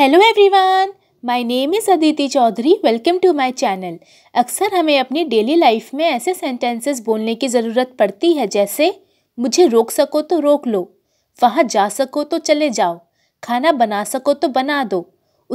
hello everyone my name is Aditi Chaudhary welcome to my channel अक्सर हमें अपनी डेली लाइफ में ऐसे सेंटेंसेस बोलने की ज़रूरत पड़ती है जैसे मुझे रोक सको तो रोक लो वहाँ जा सको तो चले जाओ खाना बना सको तो बना दो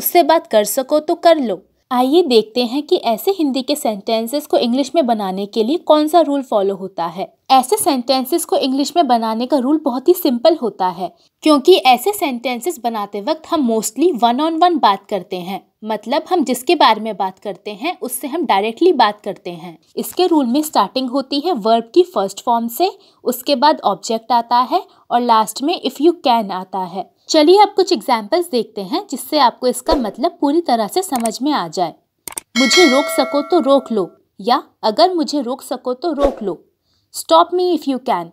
उससे बात कर सको तो कर लो आइए देखते हैं कि ऐसे हिंदी के सेंटेंसेस को इंग्लिश में बनाने के लिए कौन सा रूल फॉलो होता है ऐसे सेंटेंसेस को इंग्लिश में बनाने का रूल बहुत ही सिंपल होता है क्योंकि ऐसे सेंटेंसेस बनाते वक्त हम मोस्टली वन ऑन वन बात करते हैं मतलब हम जिसके बारे में बात करते हैं उससे हम डायरेक्टली बात करते हैं इसके रूल में स्टार्टिंग होती है वर्ब की फर्स्ट फॉर्म से उसके बाद ऑब्जेक्ट आता है और लास्ट में इफ़ यू कैन आता है चलिए अब कुछ एग्जाम्पल्स देखते हैं जिससे आपको इसका मतलब पूरी तरह से समझ में आ जाए मुझे रोक सको तो रोक लो या अगर मुझे रोक सको तो रोक लो stop me if you can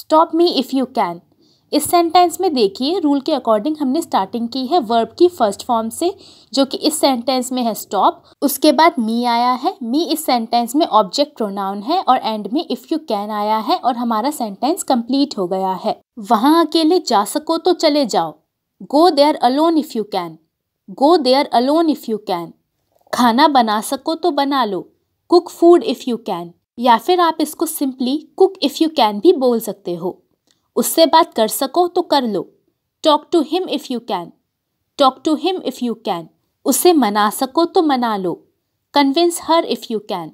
stop me if you can इस सेंटेंस में देखिए रूल के अकॉर्डिंग हमने स्टार्टिंग की है वर्ब की फर्स्ट फॉर्म से जो कि इस सेंटेंस में है स्टॉप उसके बाद मी आया है मी इस सेंटेंस में ऑब्जेक्ट प्रोनाउन है और एंड में इफ़ यू कैन आया है और हमारा सेंटेंस कंप्लीट हो गया है वहाँ अकेले जा सको तो चले जाओ go there alone if you can go there alone if you can खाना बना सको तो बना लो cook food if you can या फिर आप इसको simply cook if you can भी बोल सकते हो उससे बात कर सको तो कर लो talk to him if you can talk to him if you can उसे मना सको तो मना लो convince her if you can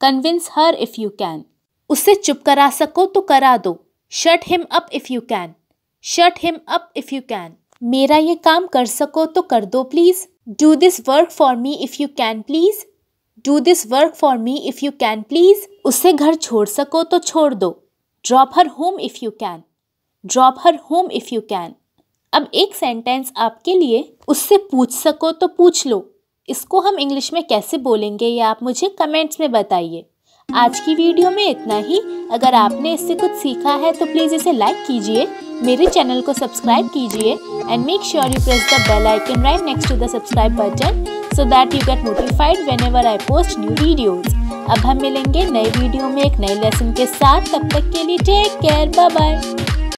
convince her if you can उसे चुप करा सको तो करा दो shut him up if you can shut him up if you can मेरा ये काम कर सको तो कर दो please do this work for me if you can please do this work for me if you can please उसे घर छोड़ सको तो छोड़ दो drop her home if you can drop her home if you can अब एक sentence आपके लिए उससे पूछ सको तो पूछ लो इसको हम इंग्लिश में कैसे बोलेंगे ये आप मुझे कमेंट्स में बताइए आज की वीडियो में इतना ही अगर आपने इससे कुछ सीखा है तो प्लीज़ इसे लाइक कीजिए मेरे चैनल को सब्सक्राइब कीजिए and make sure you press the bell icon right next to the subscribe button so that you get notified whenever I post new videos अब हम मिलेंगे नए वीडियो में एक नए लेसन के साथ तब तक के लिए टेक केयर बाय बाय